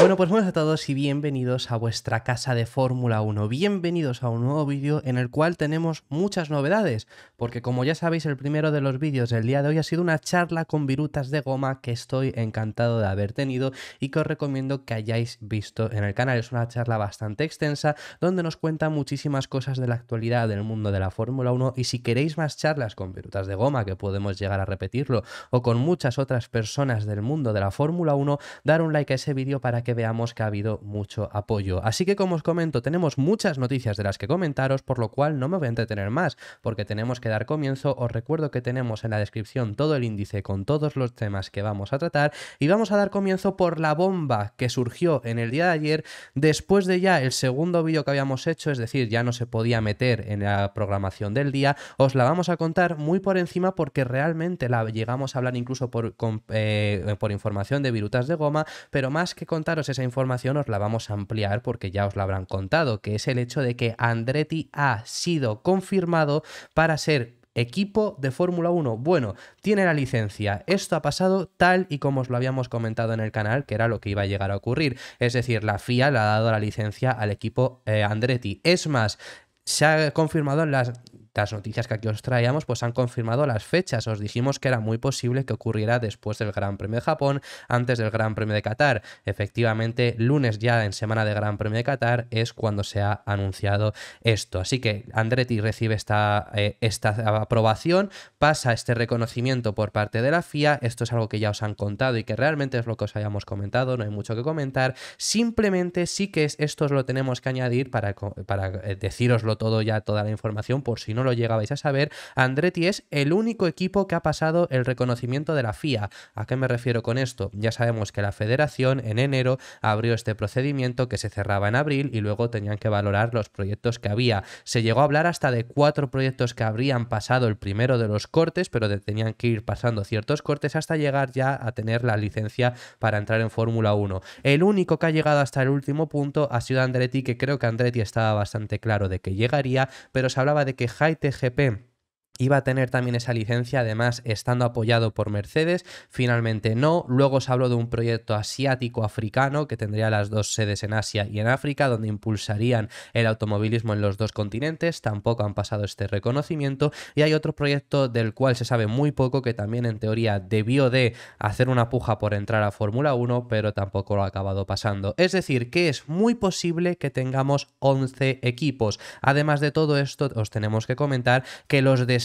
Bueno, pues buenas a todos y bienvenidos a vuestra casa de Fórmula 1. Bienvenidos a un nuevo vídeo en el cual tenemos muchas novedades, porque como ya sabéis, el primero de los vídeos del día de hoy ha sido una charla con virutas de goma que estoy encantado de haber tenido y que os recomiendo que hayáis visto en el canal. Es una charla bastante extensa donde nos cuenta muchísimas cosas de la actualidad del mundo de la Fórmula 1 y si queréis más charlas con virutas de goma, que podemos llegar a repetirlo, o con muchas otras personas del mundo de la Fórmula 1, dar un like a ese vídeo para que veamos que ha habido mucho apoyo. Así que como os comento, tenemos muchas noticias de las que comentaros, por lo cual no me voy a entretener más, porque tenemos que dar comienzo. Os recuerdo que tenemos en la descripción todo el índice con todos los temas que vamos a tratar y vamos a dar comienzo por la bomba que surgió en el día de ayer después de ya el segundo vídeo que habíamos hecho, es decir, ya no se podía meter en la programación del día. Os la vamos a contar muy por encima porque realmente la llegamos a hablar incluso por, eh, por información de virutas de goma, pero más que contar esa información, os la vamos a ampliar porque ya os la habrán contado, que es el hecho de que Andretti ha sido confirmado para ser equipo de Fórmula 1. Bueno, tiene la licencia. Esto ha pasado tal y como os lo habíamos comentado en el canal, que era lo que iba a llegar a ocurrir. Es decir, la FIA le ha dado la licencia al equipo eh, Andretti. Es más, se ha confirmado en las las noticias que aquí os traíamos pues han confirmado las fechas. Os dijimos que era muy posible que ocurriera después del Gran Premio de Japón, antes del Gran Premio de Qatar. Efectivamente, lunes ya en semana de Gran Premio de Qatar es cuando se ha anunciado esto. Así que Andretti recibe esta, eh, esta aprobación, pasa este reconocimiento por parte de la FIA. Esto es algo que ya os han contado y que realmente es lo que os habíamos comentado, no hay mucho que comentar. Simplemente sí que esto os lo tenemos que añadir para, para eh, deciroslo todo ya, toda la información, por si no no lo llegabais a saber, Andretti es el único equipo que ha pasado el reconocimiento de la FIA. ¿A qué me refiero con esto? Ya sabemos que la federación en enero abrió este procedimiento que se cerraba en abril y luego tenían que valorar los proyectos que había. Se llegó a hablar hasta de cuatro proyectos que habrían pasado el primero de los cortes, pero tenían que ir pasando ciertos cortes hasta llegar ya a tener la licencia para entrar en Fórmula 1. El único que ha llegado hasta el último punto ha sido Andretti, que creo que Andretti estaba bastante claro de que llegaría, pero se hablaba de que Jaime y iba a tener también esa licencia, además estando apoyado por Mercedes, finalmente no. Luego os hablo de un proyecto asiático-africano que tendría las dos sedes en Asia y en África, donde impulsarían el automovilismo en los dos continentes, tampoco han pasado este reconocimiento. Y hay otro proyecto del cual se sabe muy poco, que también en teoría debió de hacer una puja por entrar a Fórmula 1, pero tampoco lo ha acabado pasando. Es decir, que es muy posible que tengamos 11 equipos. Además de todo esto, os tenemos que comentar que los de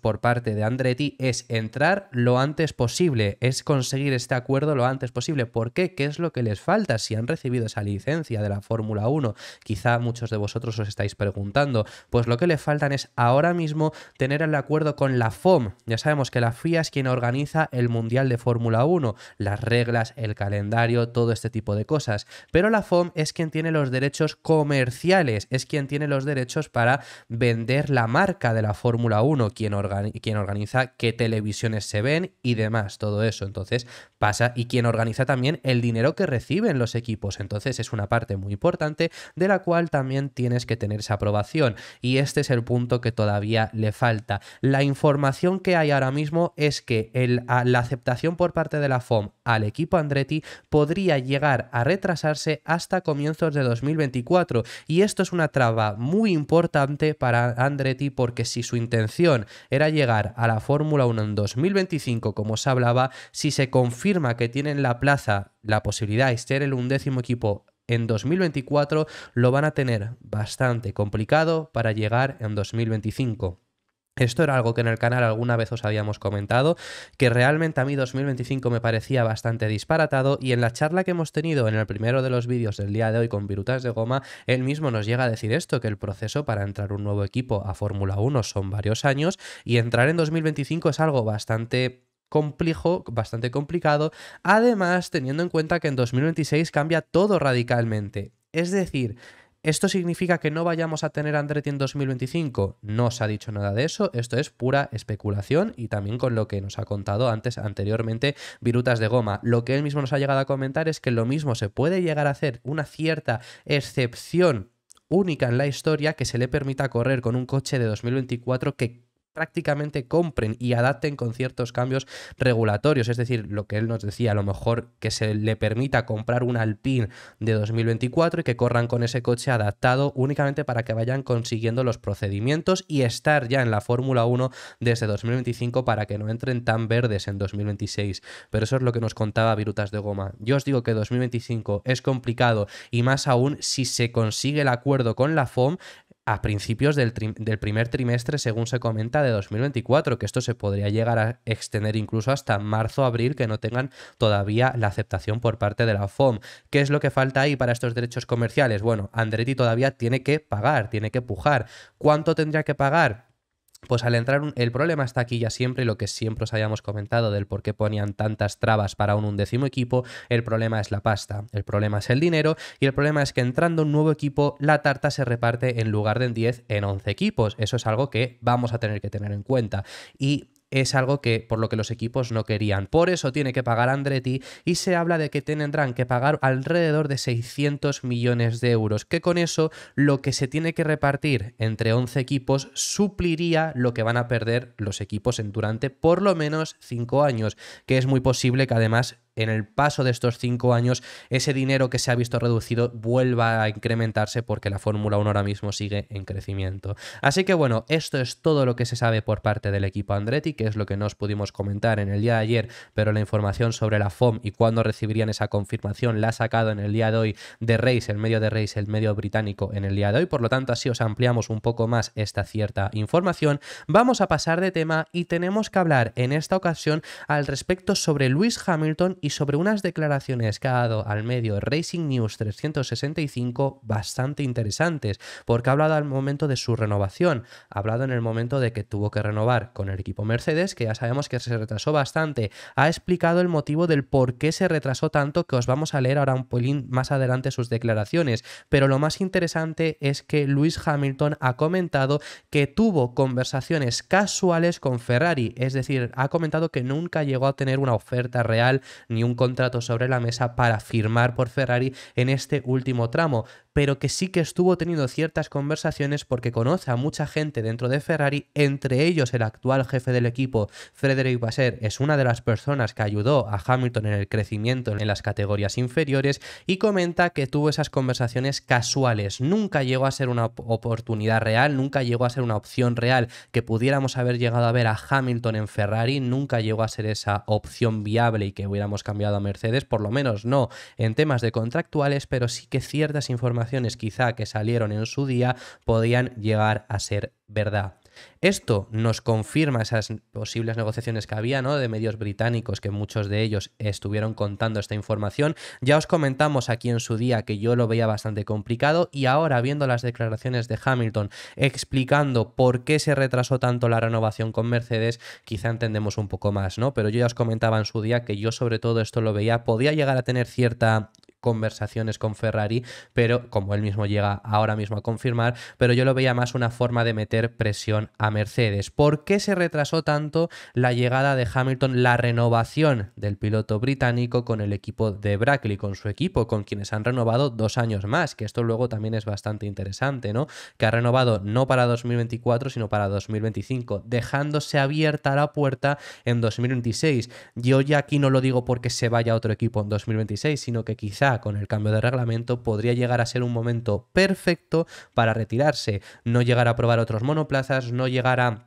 por parte de Andretti es entrar lo antes posible, es conseguir este acuerdo lo antes posible. ¿Por qué? ¿Qué es lo que les falta si han recibido esa licencia de la Fórmula 1? Quizá muchos de vosotros os estáis preguntando. Pues lo que le faltan es ahora mismo tener el acuerdo con la FOM. Ya sabemos que la FIA es quien organiza el Mundial de Fórmula 1, las reglas, el calendario, todo este tipo de cosas. Pero la FOM es quien tiene los derechos comerciales, es quien tiene los derechos para vender la marca de la Fórmula 1, Quién, organiza qué televisiones se ven y demás, todo eso. Entonces pasa y quien organiza también el dinero que reciben los equipos. Entonces es una parte muy importante de la cual también tienes que tener esa aprobación. Y este es el punto que todavía le falta. La información que hay ahora mismo es que la aceptación por parte de la FOM al equipo Andretti podría llegar a retrasarse hasta comienzos de 2024. Y esto es una traba muy importante para Andretti porque si su intención era llegar a la Fórmula 1 en 2025, como se hablaba, si se confirma que tienen la plaza, la posibilidad de ser el undécimo equipo en 2024, lo van a tener bastante complicado para llegar en 2025. Esto era algo que en el canal alguna vez os habíamos comentado, que realmente a mí 2025 me parecía bastante disparatado y en la charla que hemos tenido en el primero de los vídeos del día de hoy con Virutas de Goma, él mismo nos llega a decir esto, que el proceso para entrar un nuevo equipo a Fórmula 1 son varios años y entrar en 2025 es algo bastante complejo, bastante complicado, además teniendo en cuenta que en 2026 cambia todo radicalmente. Es decir, ¿Esto significa que no vayamos a tener Andretti en 2025? No se ha dicho nada de eso, esto es pura especulación y también con lo que nos ha contado antes anteriormente Virutas de Goma. Lo que él mismo nos ha llegado a comentar es que lo mismo se puede llegar a hacer una cierta excepción única en la historia que se le permita correr con un coche de 2024 que prácticamente compren y adapten con ciertos cambios regulatorios. Es decir, lo que él nos decía, a lo mejor que se le permita comprar un Alpine de 2024 y que corran con ese coche adaptado únicamente para que vayan consiguiendo los procedimientos y estar ya en la Fórmula 1 desde 2025 para que no entren tan verdes en 2026. Pero eso es lo que nos contaba Virutas de Goma. Yo os digo que 2025 es complicado y más aún si se consigue el acuerdo con la FOM, a principios del, primer trimestre, según se comenta, de 2024, que esto se podría llegar a extender incluso hasta marzo, abril, que no tengan todavía la aceptación por parte de la FOM. ¿Qué es lo que falta ahí para estos derechos comerciales? Bueno, Andretti todavía tiene que pagar, tiene que pujar. ¿Cuánto tendría que pagar? pues al entrar, el problema está aquí ya siempre, lo que siempre os habíamos comentado del por qué ponían tantas trabas para un undécimo equipo, el problema es la pasta, el problema es el dinero y el problema es que entrando un nuevo equipo, la tarta se reparte en lugar de en 10, en 11 equipos. Eso es algo que vamos a tener que tener en cuenta. Y es algo que por lo que los equipos no querían. Por eso tiene que pagar Andretti y se habla de que tendrán que pagar alrededor de 600 millones de euros, que con eso lo que se tiene que repartir entre 11 equipos supliría lo que van a perder los equipos en durante por lo menos 5 años, que es muy posible que además en el paso de estos cinco años ese dinero que se ha visto reducido vuelva a incrementarse porque la Fórmula 1 ahora mismo sigue en crecimiento. Así que bueno, esto es todo lo que se sabe por parte del equipo Andretti, que es lo que nos pudimos comentar en el día de ayer, pero la información sobre la FOM y cuándo recibirían esa confirmación la ha sacado en el día de hoy de Race, el medio de Race, el medio británico en el día de hoy, por lo tanto así os ampliamos un poco más esta cierta información. Vamos a pasar de tema y tenemos que hablar en esta ocasión al respecto sobre Luis Hamilton y sobre unas declaraciones que ha dado al medio Racing News 365 bastante interesantes, porque ha hablado al momento de su renovación, ha hablado en el momento de que tuvo que renovar con el equipo Mercedes, que ya sabemos que se retrasó bastante, ha explicado el motivo del por qué se retrasó tanto, que os vamos a leer ahora un pelín más adelante sus declaraciones, pero lo más interesante es que Luis Hamilton ha comentado que tuvo conversaciones casuales con Ferrari, es decir, ha comentado que nunca llegó a tener una oferta real ni ni un contrato sobre la mesa para firmar por Ferrari en este último tramo pero que sí que estuvo teniendo ciertas conversaciones porque conoce a mucha gente dentro de Ferrari, entre ellos el actual jefe del equipo, Frederick Vasser, es una de las personas que ayudó a Hamilton en el crecimiento en las categorías inferiores y comenta que tuvo esas conversaciones casuales, nunca llegó a ser una oportunidad real, nunca llegó a ser una opción real que pudiéramos haber llegado a ver a Hamilton en Ferrari, nunca llegó a ser esa opción viable y que hubiéramos cambiado a Mercedes, por lo menos no en temas de contractuales, pero sí que ciertas informaciones quizá que salieron en su día podían llegar a ser verdad. Esto nos confirma esas posibles negociaciones que había, ¿no? De medios británicos, que muchos de ellos estuvieron contando esta información. Ya os comentamos aquí en su día que yo lo veía bastante complicado y ahora viendo las declaraciones de Hamilton explicando por qué se retrasó tanto la renovación con Mercedes, quizá entendemos un poco más, ¿no? Pero yo ya os comentaba en su día que yo sobre todo esto lo veía, podía llegar a tener cierta conversaciones con Ferrari, pero como él mismo llega ahora mismo a confirmar, pero yo lo veía más una forma de meter presión a Mercedes. ¿Por qué se retrasó tanto la llegada de Hamilton, la renovación del piloto británico con el equipo de Brackley, con su equipo, con quienes han renovado dos años más? Que esto luego también es bastante interesante, ¿no? Que ha renovado no para 2024, sino para 2025, dejándose abierta la puerta en 2026. Yo ya aquí no lo digo porque se vaya a otro equipo en 2026, sino que quizá con el cambio de reglamento podría llegar a ser un momento perfecto para retirarse, no llegar a probar otros monoplazas, no llegar a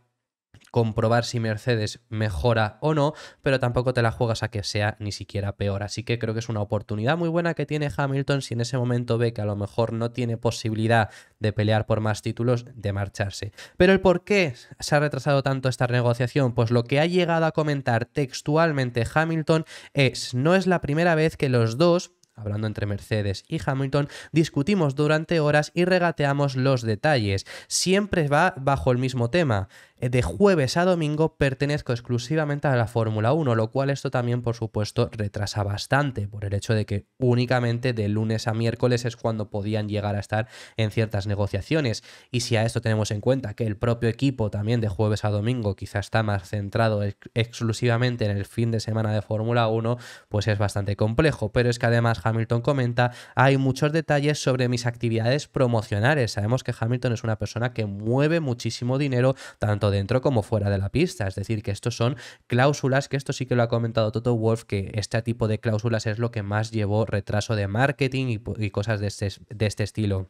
comprobar si Mercedes mejora o no, pero tampoco te la juegas a que sea ni siquiera peor. Así que creo que es una oportunidad muy buena que tiene Hamilton si en ese momento ve que a lo mejor no tiene posibilidad de pelear por más títulos, de marcharse. Pero el por qué se ha retrasado tanto esta negociación, pues lo que ha llegado a comentar textualmente Hamilton es, no es la primera vez que los dos hablando entre Mercedes y Hamilton, discutimos durante horas y regateamos los detalles. Siempre va bajo el mismo tema. Eh, de jueves a domingo pertenezco exclusivamente a la Fórmula 1, lo cual esto también por supuesto retrasa bastante por el hecho de que únicamente de lunes a miércoles es cuando podían llegar a estar en ciertas negociaciones. Y si a esto tenemos en cuenta que el propio equipo también de jueves a domingo quizá está más centrado exclusivamente en el fin de semana de Fórmula 1, pues es bastante complejo. Pero es que además Hamilton comenta, hay muchos detalles sobre mis actividades promocionales. Sabemos que Hamilton es una persona que mueve muchísimo dinero tanto dentro como fuera de la pista. Es decir, que estos son cláusulas, que esto sí que lo ha comentado Toto Wolf, que este tipo de cláusulas es lo que más llevó retraso de marketing y, cosas de este, de este estilo.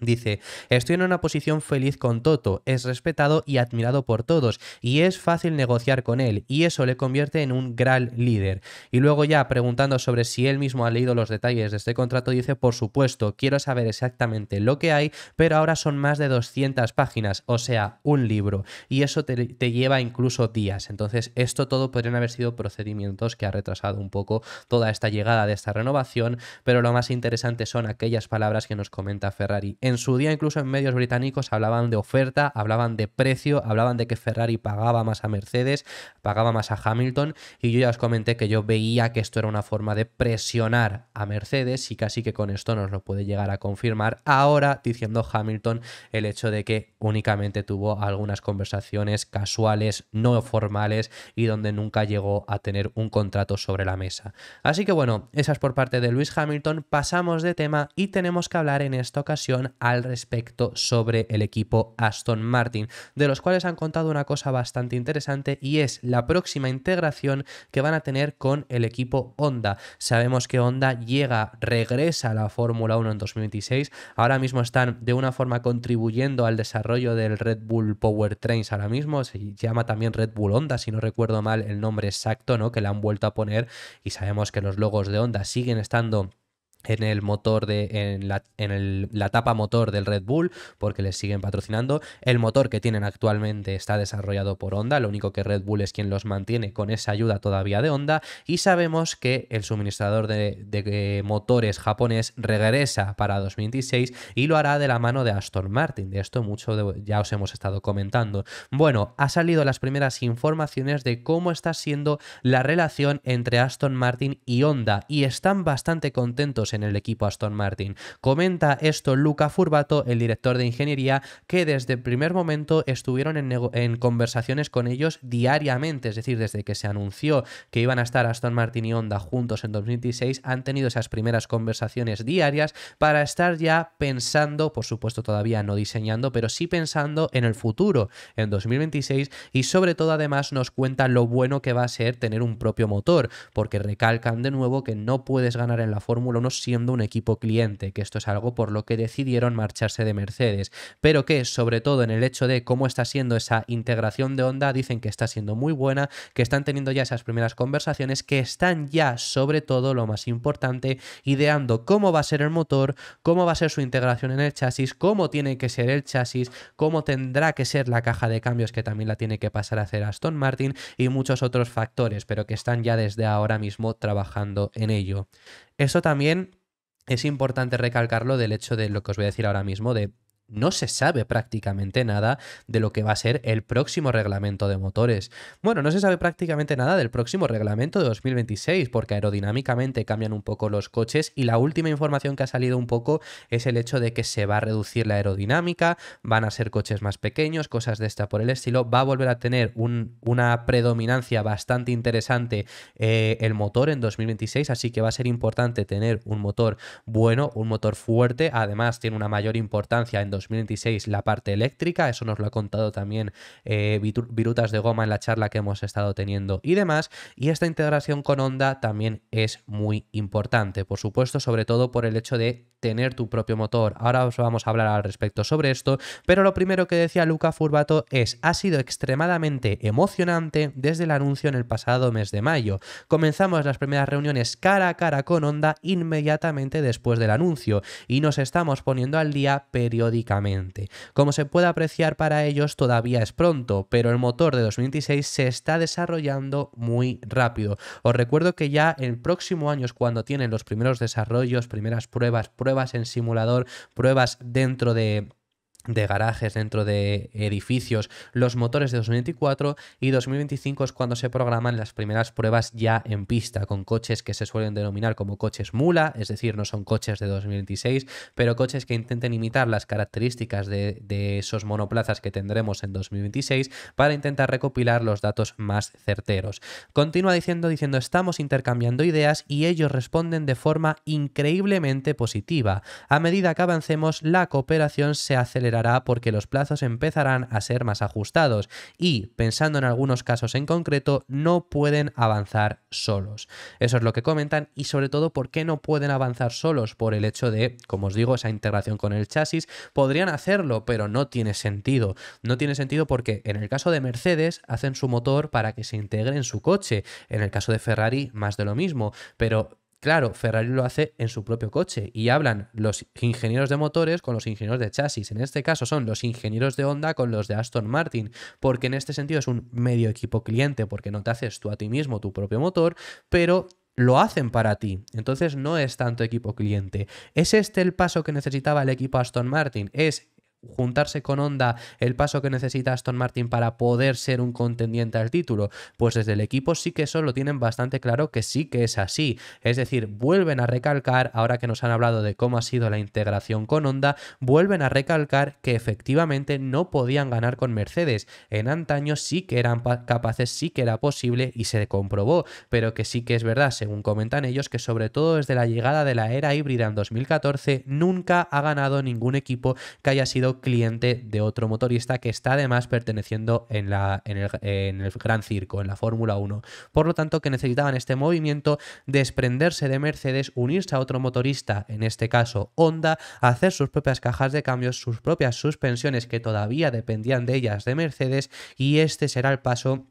Dice, estoy en una posición feliz con Toto, es respetado y admirado por todos, y es fácil negociar con él, y eso le convierte en un gran líder. Y luego ya preguntando sobre si él mismo ha leído los detalles de este contrato, dice, por supuesto, quiero saber exactamente lo que hay, pero ahora son más de 200 páginas, o sea, un libro, y eso te, lleva incluso días. Entonces, esto todo podrían haber sido procedimientos que ha retrasado un poco toda esta llegada de esta renovación, pero lo más interesante son aquellas palabras que nos comenta Ferrari en su día incluso en medios británicos hablaban de oferta, hablaban de precio, hablaban de que Ferrari pagaba más a Mercedes, pagaba más a Hamilton y yo ya os comenté que yo veía que esto era una forma de presionar a Mercedes y casi que con esto nos lo puede llegar a confirmar ahora diciendo Hamilton el hecho de que únicamente tuvo algunas conversaciones casuales, no formales y donde nunca llegó a tener un contrato sobre la mesa. Así que bueno, esas es por parte de Luis Hamilton, pasamos de tema y tenemos que hablar en esta ocasión al respecto sobre el equipo Aston Martin, de los cuales han contado una cosa bastante interesante y es la próxima integración que van a tener con el equipo Honda. Sabemos que Honda llega, regresa a la Fórmula 1 en 2026, ahora mismo están de una forma contribuyendo al desarrollo del Red Bull Powertrains ahora mismo, se llama también Red Bull Honda, si no recuerdo mal el nombre exacto, ¿no? Que le han vuelto a poner y sabemos que los logos de Honda siguen estando en el motor de en la, en la tapa motor del Red Bull porque les siguen patrocinando el motor que tienen actualmente está desarrollado por Honda lo único que Red Bull es quien los mantiene con esa ayuda todavía de Honda y sabemos que el suministrador de, eh, motores japonés regresa para 2026 y lo hará de la mano de Aston Martin de esto mucho ya os hemos estado comentando bueno ha salido las primeras informaciones de cómo está siendo la relación entre Aston Martin y Honda y están bastante contentos en el equipo Aston Martin. Comenta esto Luca Furbato, el director de ingeniería, que desde el primer momento estuvieron en, conversaciones con ellos diariamente, es decir, desde que se anunció que iban a estar Aston Martin y Honda juntos en 2026, han tenido esas primeras conversaciones diarias para estar ya pensando, por supuesto todavía no diseñando, pero sí pensando en el futuro, en 2026, y sobre todo además nos cuentan lo bueno que va a ser tener un propio motor, porque recalcan de nuevo que no puedes ganar en la Fórmula 1 siendo un equipo cliente, que esto es algo por lo que decidieron marcharse de Mercedes, pero que sobre todo en el hecho de cómo está siendo esa integración de Honda, dicen que está siendo muy buena, que están teniendo ya esas primeras conversaciones, que están ya sobre todo lo más importante, ideando cómo va a ser el motor, cómo va a ser su integración en el chasis, cómo tiene que ser el chasis, cómo tendrá que ser la caja de cambios que también la tiene que pasar a hacer Aston Martin y muchos otros factores, pero que están ya desde ahora mismo trabajando en ello. Eso también es importante recalcarlo del hecho de lo que os voy a decir ahora mismo, de no se sabe prácticamente nada de lo que va a ser el próximo reglamento de motores. Bueno, no se sabe prácticamente nada del próximo reglamento de 2026 porque aerodinámicamente cambian un poco los coches y la última información que ha salido un poco es el hecho de que se va a reducir la aerodinámica, van a ser coches más pequeños, cosas de esta por el estilo, va a volver a tener una predominancia bastante interesante eh, el motor en 2026, así que va a ser importante tener un motor bueno, un motor fuerte, además tiene una mayor importancia en 2026 2026 la parte eléctrica, eso nos lo ha contado también eh, Virutas de Goma en la charla que hemos estado teniendo y demás, y esta integración con Honda también es muy importante, por supuesto, sobre todo por el hecho de tener tu propio motor. Ahora os vamos a hablar al respecto sobre esto, pero lo primero que decía Luca Furbato es, ha sido extremadamente emocionante desde el anuncio en el pasado mes de mayo. Comenzamos las primeras reuniones cara a cara con Honda inmediatamente después del anuncio y nos estamos poniendo al día periódicamente como se puede apreciar para ellos todavía es pronto, pero el motor de 2026 se está desarrollando muy rápido. Os recuerdo que ya el próximo año es cuando tienen los primeros desarrollos, primeras pruebas, pruebas en simulador, pruebas dentro de de garajes dentro de edificios los motores de 2024 y 2025 es cuando se programan las primeras pruebas ya en pista con coches que se suelen denominar como coches mula, es decir, no son coches de 2026, pero coches que intenten imitar las características de, esos monoplazas que tendremos en 2026 para intentar recopilar los datos más certeros. Continúa diciendo, diciendo, estamos intercambiando ideas y ellos responden de forma increíblemente positiva. A medida que avancemos, la cooperación se acelera porque los plazos empezarán a ser más ajustados y, pensando en algunos casos en concreto, no pueden avanzar solos. Eso es lo que comentan y sobre todo por qué no pueden avanzar solos por el hecho de, como os digo, esa integración con el chasis. Podrían hacerlo, pero no tiene sentido. No tiene sentido porque en el caso de Mercedes hacen su motor para que se integre en su coche. En el caso de Ferrari, más de lo mismo. Pero Claro, Ferrari lo hace en su propio coche y hablan los ingenieros de motores con los ingenieros de chasis. En este caso son los ingenieros de Honda con los de Aston Martin, porque en este sentido es un medio equipo cliente, porque no te haces tú a ti mismo tu propio motor, pero lo hacen para ti. Entonces no es tanto equipo cliente. ¿Es este el paso que necesitaba el equipo Aston Martin? Es juntarse con Honda el paso que necesita Aston Martin para poder ser un contendiente al título? Pues desde el equipo sí que eso lo tienen bastante claro que sí que es así. Es decir, vuelven a recalcar, ahora que nos han hablado de cómo ha sido la integración con Honda, vuelven a recalcar que efectivamente no podían ganar con Mercedes. En antaño sí que eran capaces, sí que era posible y se comprobó, pero que sí que es verdad, según comentan ellos, que sobre todo desde la llegada de la era híbrida en 2014 nunca ha ganado ningún equipo que haya sido cliente de otro motorista que está además perteneciendo en, la, en, el, Gran Circo, en la Fórmula 1. Por lo tanto, que necesitaban este movimiento, desprenderse de Mercedes, unirse a otro motorista, en este caso Honda, hacer sus propias cajas de cambios, sus propias suspensiones que todavía dependían de ellas de Mercedes y este será el paso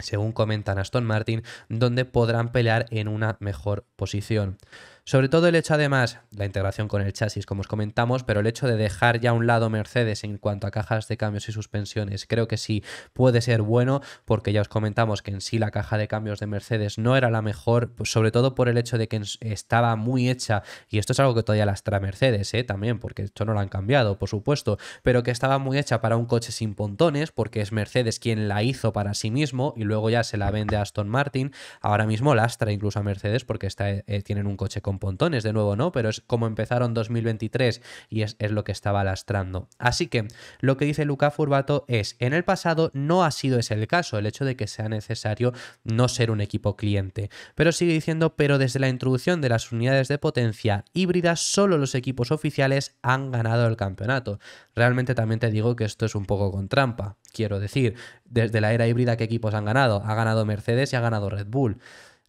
según comentan Aston Martin, donde podrán pelear en una mejor posición. Sobre todo el hecho, además, la integración con el chasis, como os comentamos, pero el hecho de dejar ya a un lado Mercedes en cuanto a cajas de cambios y suspensiones, creo que sí puede ser bueno, porque ya os comentamos que en sí la caja de cambios de Mercedes no era la mejor, pues sobre todo por el hecho de que estaba muy hecha, y esto es algo que todavía lastra Mercedes, ¿eh? también, porque esto no lo han cambiado, por supuesto, pero que estaba muy hecha para un coche sin pontones, porque es Mercedes quien la hizo para sí mismo y luego ya se la vende a Aston Martin. Ahora mismo lastra incluso a Mercedes porque eh, tienen un coche con pontones de nuevo, ¿no? Pero es como empezaron 2023 y es, lo que estaba lastrando. Así que lo que dice Luca Furbato es, en el pasado no ha sido ese el caso, el hecho de que sea necesario no ser un equipo cliente. Pero sigue diciendo, pero desde la introducción de las unidades de potencia híbrida solo los equipos oficiales han ganado el campeonato. Realmente también te digo que esto es un poco con trampa. Quiero decir, desde la era híbrida, ¿qué equipos han ganado? Ha ganado Mercedes y ha ganado Red Bull.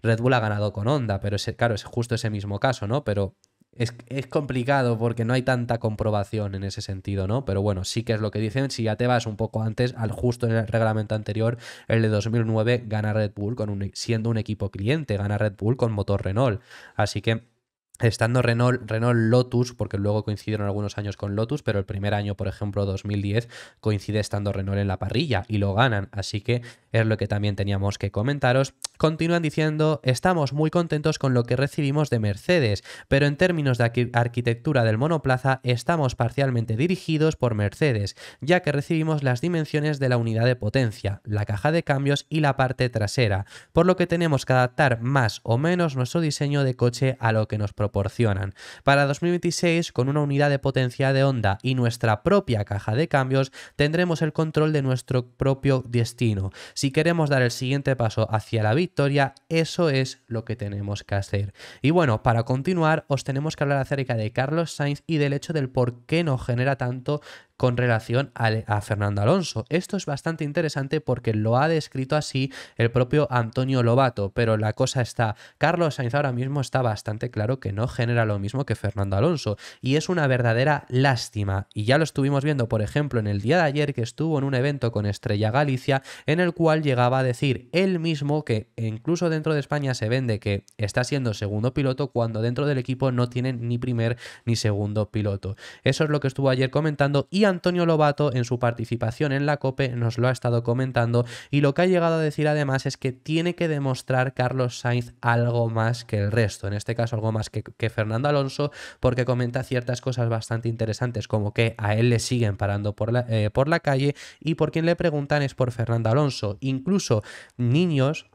Red Bull ha ganado con Honda, pero claro, es justo ese mismo caso, ¿no? Pero es, complicado porque no hay tanta comprobación en ese sentido, ¿no? Pero bueno, sí que es lo que dicen. Si ya te vas un poco antes, al justo en el reglamento anterior, el de 2009, gana Red Bull con siendo un equipo cliente, gana Red Bull con motor Renault. Así que estando Renault, Renault Lotus, porque luego coincidieron algunos años con Lotus, pero el primer año, por ejemplo, 2010, coincide estando Renault en la parrilla y lo ganan. Así que es lo que también teníamos que comentaros. Continúan diciendo, estamos muy contentos con lo que recibimos de Mercedes, pero en términos de arquitectura del monoplaza estamos parcialmente dirigidos por Mercedes, ya que recibimos las dimensiones de la unidad de potencia, la caja de cambios y la parte trasera, por lo que tenemos que adaptar más o menos nuestro diseño de coche a lo que nos propone proporcionan. Para 2026, con una unidad de potencia de onda y nuestra propia caja de cambios, tendremos el control de nuestro propio destino. Si queremos dar el siguiente paso hacia la victoria, eso es lo que tenemos que hacer. Y bueno, para continuar, os tenemos que hablar acerca de Carlos Sainz y del hecho del por qué no genera tanto con relación a, Fernando Alonso. Esto es bastante interesante porque lo ha descrito así el propio Antonio Lobato, pero la cosa está, Carlos Sainz ahora mismo está bastante claro que no genera lo mismo que Fernando Alonso y es una verdadera lástima. Y ya lo estuvimos viendo, por ejemplo, en el día de ayer que estuvo en un evento con Estrella Galicia en el cual llegaba a decir él mismo que incluso dentro de España se vende que está siendo segundo piloto cuando dentro del equipo no tienen ni primer ni segundo piloto. Eso es lo que estuvo ayer comentando y Antonio Lobato en su participación en la COPE nos lo ha estado comentando y lo que ha llegado a decir además es que tiene que demostrar Carlos Sainz algo más que el resto, en este caso algo más que, Fernando Alonso, porque comenta ciertas cosas bastante interesantes como que a él le siguen parando por la, eh, por la calle y por quien le preguntan es por Fernando Alonso. Incluso niños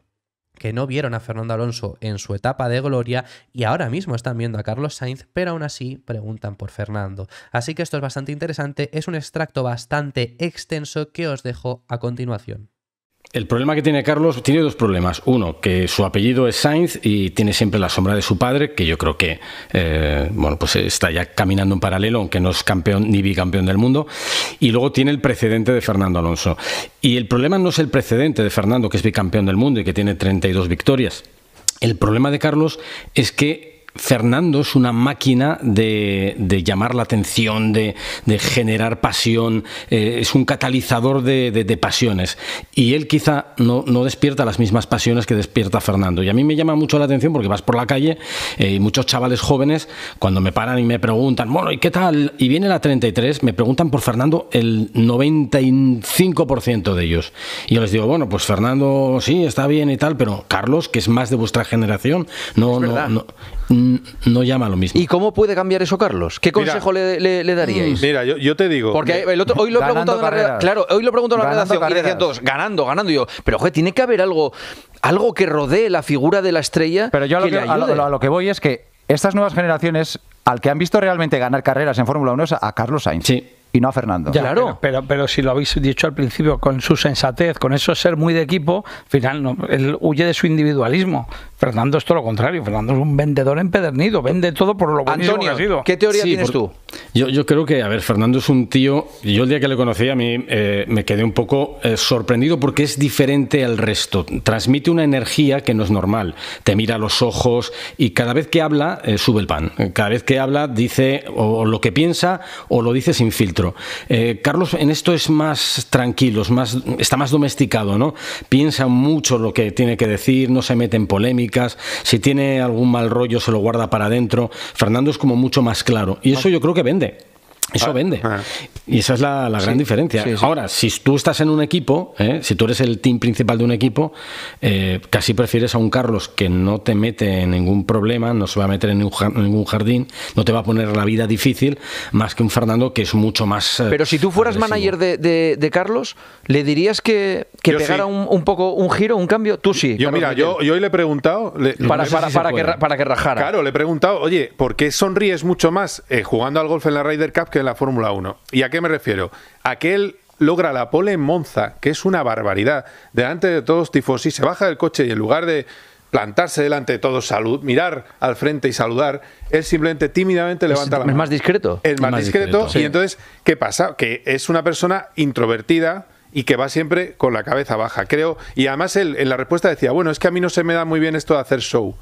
que no vieron a Fernando Alonso en su etapa de gloria y ahora mismo están viendo a Carlos Sainz, pero aún así preguntan por Fernando. Así que esto es bastante interesante, es un extracto bastante extenso que os dejo a continuación. El problema que tiene Carlos tiene dos problemas. Uno, que su apellido es Sainz y tiene siempre la sombra de su padre, que yo creo que eh, bueno, pues está ya caminando en paralelo, aunque no es campeón ni bicampeón del mundo. Y luego tiene el precedente de Fernando Alonso. Y el problema no es el precedente de Fernando, que es bicampeón del mundo y que tiene 32 victorias. El problema de Carlos es que Fernando es una máquina de, llamar la atención, de, generar pasión, eh, es un catalizador de, pasiones. Y él quizá no, despierta las mismas pasiones que despierta Fernando. Y a mí me llama mucho la atención porque vas por la calle eh, y muchos chavales jóvenes, cuando me paran y me preguntan, bueno, ¿y qué tal? Y viene la 33, me preguntan por Fernando el 95% de ellos. Y yo les digo, bueno, pues Fernando sí, está bien y tal, pero Carlos, que es más de vuestra generación, no, no no llama lo mismo. ¿Y cómo puede cambiar eso, Carlos? ¿Qué consejo le, le, daríais? Mm. Mira, yo, te digo. Porque el hoy lo he preguntado Claro, hoy lo pregunto en la redacción ganando, ganando. yo, pero tiene que haber algo, algo que rodee la figura de la estrella. Pero yo a lo que, voy es que estas nuevas generaciones, al que han visto realmente ganar carreras en Fórmula 1 es a Carlos Sainz. y no a Fernando. claro. Pero, pero, si lo habéis dicho al principio, con su sensatez, con eso ser muy de equipo, al final no, él huye de su individualismo. Fernando es todo lo contrario. Fernando es un vendedor empedernido, vende todo por lo que ha sido. ¿qué teoría tienes tú? Yo, creo que, a ver, Fernando es un tío. Yo el día que le conocí a mí eh, me quedé un poco eh, sorprendido porque es diferente al resto. Transmite una energía que no es normal. Te mira los ojos y cada vez que habla eh, sube el pan. Cada vez que habla dice o lo que piensa o lo dice sin filtro. Carlos en esto es más tranquilo, es más, está más domesticado, ¿no? Piensa mucho lo que tiene que decir, no se mete en polémica si tiene algún mal rollo se lo guarda para adentro. Fernando es como mucho más claro y eso yo creo que vende. Eso ah, vende. Ah. Y esa es la, gran diferencia. Ahora, si tú estás en un equipo, ¿eh? si tú eres el team principal de un equipo, eh, casi prefieres a un Carlos que no te mete en ningún problema, no se va a meter en ningún jardín, no te va a poner la vida difícil, más que un Fernando que es mucho más... Eh, Pero si tú fueras manager de, Carlos, ¿le dirías que, que pegara un, poco un giro, un cambio? Tú sí. Yo, mira, yo, yo hoy le he preguntado... para, para, que, para, que, rajara. Claro, le he preguntado, oye, ¿por qué sonríes mucho más jugando al golf en la Ryder Cup que en la Fórmula 1. ¿Y a qué me refiero? a él logra la pole en Monza, que es una barbaridad. Delante de todos y se baja del coche y en lugar de plantarse delante de todos, mirar al frente y saludar, él simplemente tímidamente levanta la mano. Es más discreto. Es más, discreto. Y entonces, ¿qué pasa? Que es una persona introvertida, y que va siempre con la cabeza baja. Creo, y además él en la respuesta decía, bueno, es que a mí no se me da muy bien esto de hacer show.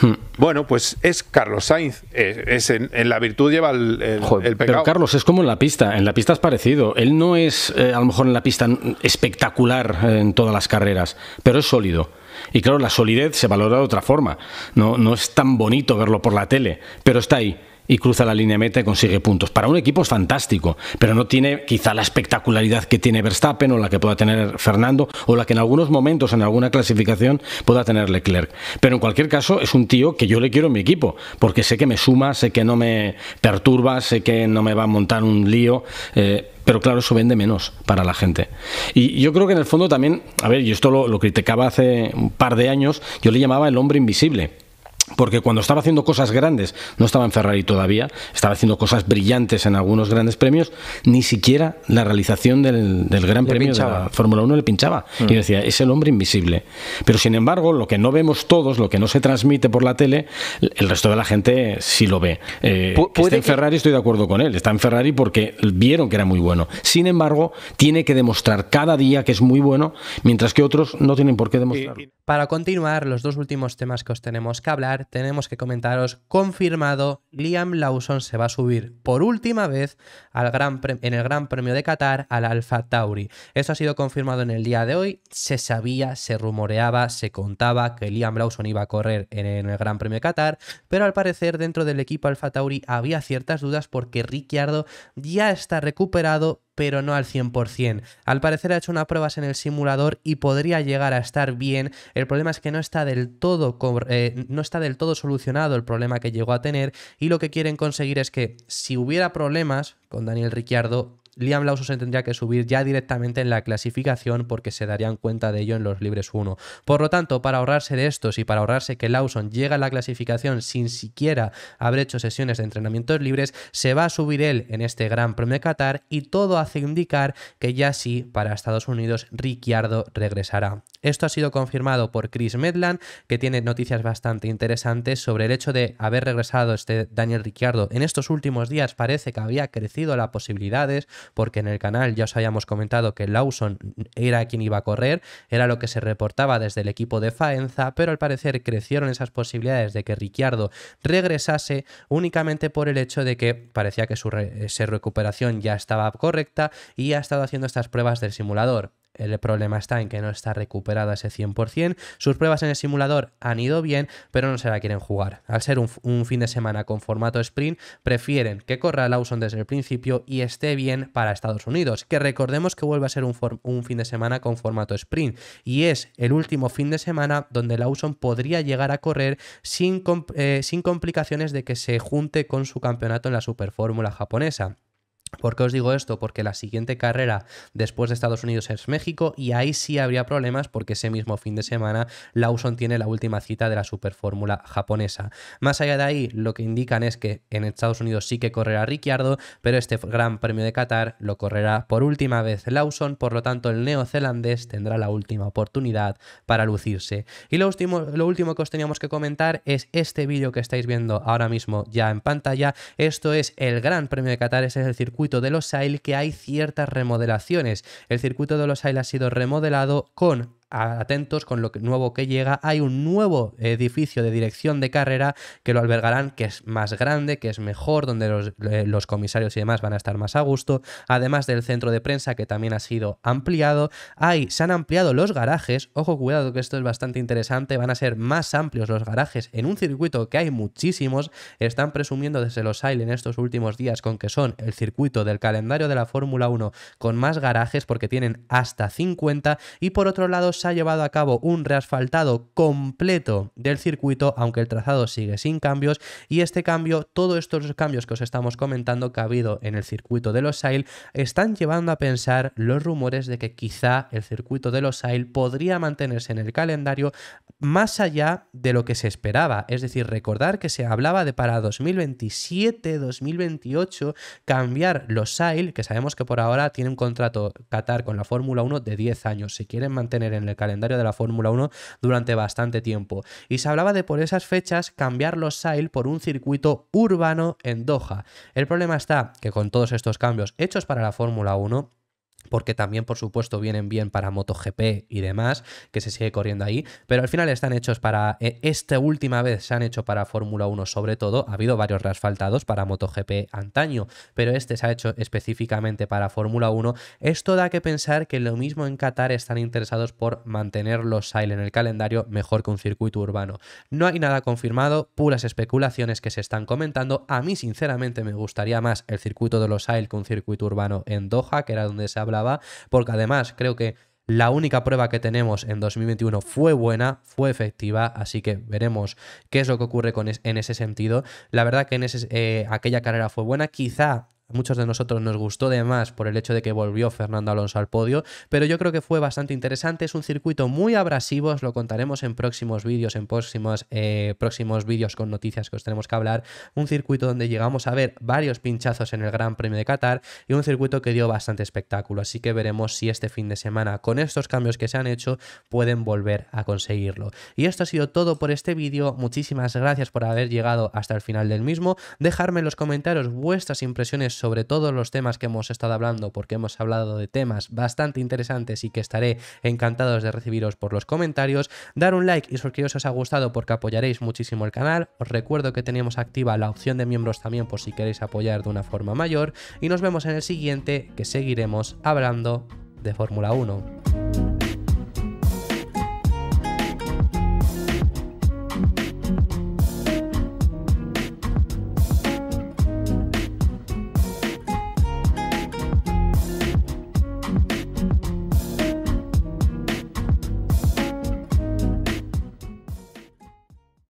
Hmm. Bueno, pues es Carlos Sainz. Eh, es, en, la virtud lleva el, Pero Carlos es como en la pista. En la pista es parecido. Él no es, eh, a lo mejor en la pista espectacular eh, en todas las carreras, pero es sólido. Y claro, la solidez se valora de otra forma. No, no es tan bonito verlo por la tele, pero está ahí y cruza la línea meta y consigue puntos. Para un equipo es fantástico, pero no tiene quizá la espectacularidad que tiene Verstappen o la que pueda tener Fernando o la que en algunos momentos en alguna clasificación pueda tener Leclerc. Pero en cualquier caso es un tío que yo le quiero en mi equipo, porque sé que me suma, sé que no me perturba, sé que no me va a montar un lío. Eh, pero claro, eso vende menos para la gente. Y yo creo que en el fondo también, a ver, yo esto lo, lo criticaba hace un par de años, yo le llamaba el hombre invisible porque cuando estaba haciendo cosas grandes, no estaba en Ferrari todavía, estaba haciendo cosas brillantes en algunos grandes premios, ni siquiera la realización del, Gran Premio de Fórmula 1 le pinchaba. Mm. Y decía, es el hombre invisible. Pero sin embargo, lo que no vemos todos, lo que no se transmite por la tele, el resto de la gente sí lo ve. Eh, está en Ferrari, estoy de acuerdo con él, está en Ferrari porque vieron que era muy bueno. Sin embargo, tiene que demostrar cada día que es muy bueno, mientras que otros no tienen por qué demostrarlo. Para continuar, los dos últimos temas que os tenemos que hablar tenemos que comentaros, confirmado, Liam Lawson se va a subir por última vez al gran en el Gran Premio de Qatar al Alfa Tauri. Esto ha sido confirmado en el día de hoy, se sabía, se rumoreaba, se contaba que Liam Lawson iba a correr en, en el Gran Premio de Qatar, pero al parecer dentro del equipo Alfa Tauri había ciertas dudas porque Ricciardo ya está recuperado pero no al 100%. Al parecer ha hecho unas pruebas en el simulador y podría llegar a estar bien. El problema es que no está del todo, eh, no está del todo solucionado el problema que llegó a tener y lo que quieren conseguir es que si hubiera problemas con Daniel Ricciardo, Liam Lawson se tendría que subir ya directamente en la clasificación porque se darían cuenta de ello en los libres 1. Por lo tanto, para ahorrarse de estos y para ahorrarse que Lawson llegue a la clasificación sin siquiera haber hecho sesiones de entrenamientos libres, se va a subir él en este Gran Premio de Qatar y todo hace indicar que ya sí para Estados Unidos Ricciardo regresará. Esto ha sido confirmado por Chris Medland, que tiene noticias bastante interesantes sobre el hecho de haber regresado este Daniel Ricciardo. En estos últimos días parece que había crecido las posibilidades porque en el canal ya os habíamos comentado que Lawson era quien iba a correr, era lo que se reportaba desde el equipo de Faenza, pero al parecer crecieron esas posibilidades de que Ricciardo regresase únicamente por el hecho de que parecía que su, eh, recuperación ya estaba correcta y ha estado haciendo estas pruebas del simulador. El problema está en que no está recuperada ese 100%. Sus pruebas en el simulador han ido bien, pero no se la quieren jugar. Al ser un, fin de semana con formato sprint, prefieren que corra Lawson desde el principio y esté bien para Estados Unidos. Que recordemos que vuelve a ser un, fin de semana con formato sprint. Y es el último fin de semana donde Lawson podría llegar a correr sin, eh, sin complicaciones de que se junte con su campeonato en la Super Fórmula japonesa. ¿Por qué os digo esto? Porque la siguiente carrera después de Estados Unidos es México y ahí sí habría problemas porque ese mismo fin de semana Lawson tiene la última cita de la Superfórmula japonesa. Más allá de ahí, lo que indican es que en Estados Unidos sí que correrá Ricciardo, pero este Gran Premio de Qatar lo correrá por última vez Lawson, por lo tanto el neozelandés tendrá la última oportunidad para lucirse. Y lo último, lo último que os teníamos que comentar es este vídeo que estáis viendo ahora mismo ya en pantalla. Esto es el Gran Premio de Qatar, ese es el circuito de Los Ailes que hay ciertas remodelaciones. El circuito de los Losail ha sido remodelado con atentos con lo nuevo que llega. Hay un nuevo edificio de dirección de carrera que lo albergarán, que es más grande, que es mejor, donde eh, los, comisarios y demás van a estar más a gusto. Además del centro de prensa que también ha sido ampliado. Hay, se han ampliado los garajes. Ojo, cuidado que esto es bastante interesante. Van a ser más amplios los garajes en un circuito que hay muchísimos. Están presumiendo desde los Sail en estos últimos días con que son el circuito del calendario de la Fórmula 1 con más garajes porque tienen hasta 50. Y por otro lado, se ha llevado a cabo un reasfaltado completo del circuito, aunque el trazado sigue sin cambios. Y este cambio, todos estos cambios que os estamos comentando que ha habido en el circuito de los Sail, están llevando a pensar los rumores de que quizá el circuito de los Sail podría mantenerse en el calendario más allá de lo que se esperaba. Es decir, recordar que se hablaba de para 2027, 2028, cambiar los Sail, que sabemos que por ahora tiene un contrato Qatar con la Fórmula 1 de 10 años. Si quieren mantener en el calendario de la Fórmula 1 durante bastante tiempo. Y se hablaba de por esas fechas cambiar los Sail por un circuito urbano en Doha. El problema está que con todos estos cambios hechos para la Fórmula 1, porque también, por supuesto, vienen bien para MotoGP y demás, que se sigue corriendo ahí, pero al final están hechos para, e, esta última vez se han hecho para Fórmula 1 sobre todo, ha habido varios resfaltados para MotoGP antaño, pero este se ha hecho específicamente para Fórmula 1, esto da que pensar que lo mismo en Qatar están interesados por mantener los SAIL en el calendario mejor que un circuito urbano. No hay nada confirmado, puras especulaciones que se están comentando, a mí sinceramente me gustaría más el circuito de los SAIL que un circuito urbano en Doha, que era donde se habla porque además creo que la única prueba que tenemos en 2021 fue buena, fue efectiva, así que veremos qué es lo que ocurre con en ese sentido. La verdad que en eh, aquella carrera fue buena, quizá muchos de nosotros nos gustó de más por el hecho de que volvió Fernando Alonso al podio, pero yo creo que fue bastante interesante. Es un circuito muy abrasivo, os lo contaremos en próximos vídeos, en próximos, eh, próximos vídeos con noticias que os tenemos que hablar. Un circuito donde llegamos a ver varios pinchazos en el Gran Premio de Qatar y un circuito que dio bastante espectáculo. Así que veremos si este fin de semana, con estos cambios que se han hecho, pueden volver a conseguirlo. Y esto ha sido todo por este vídeo. Muchísimas gracias por haber llegado hasta el final del mismo. Dejarme en los comentarios vuestras impresiones sobre todos los temas que hemos estado hablando, porque hemos hablado de temas bastante interesantes y que estaré encantados de recibiros por los comentarios. Dar un like y suscribiros si os ha gustado porque apoyaréis muchísimo el canal. Os recuerdo que tenemos activa la opción de miembros también por si queréis apoyar de una forma mayor. Y nos vemos en el siguiente que seguiremos hablando de Fórmula 1.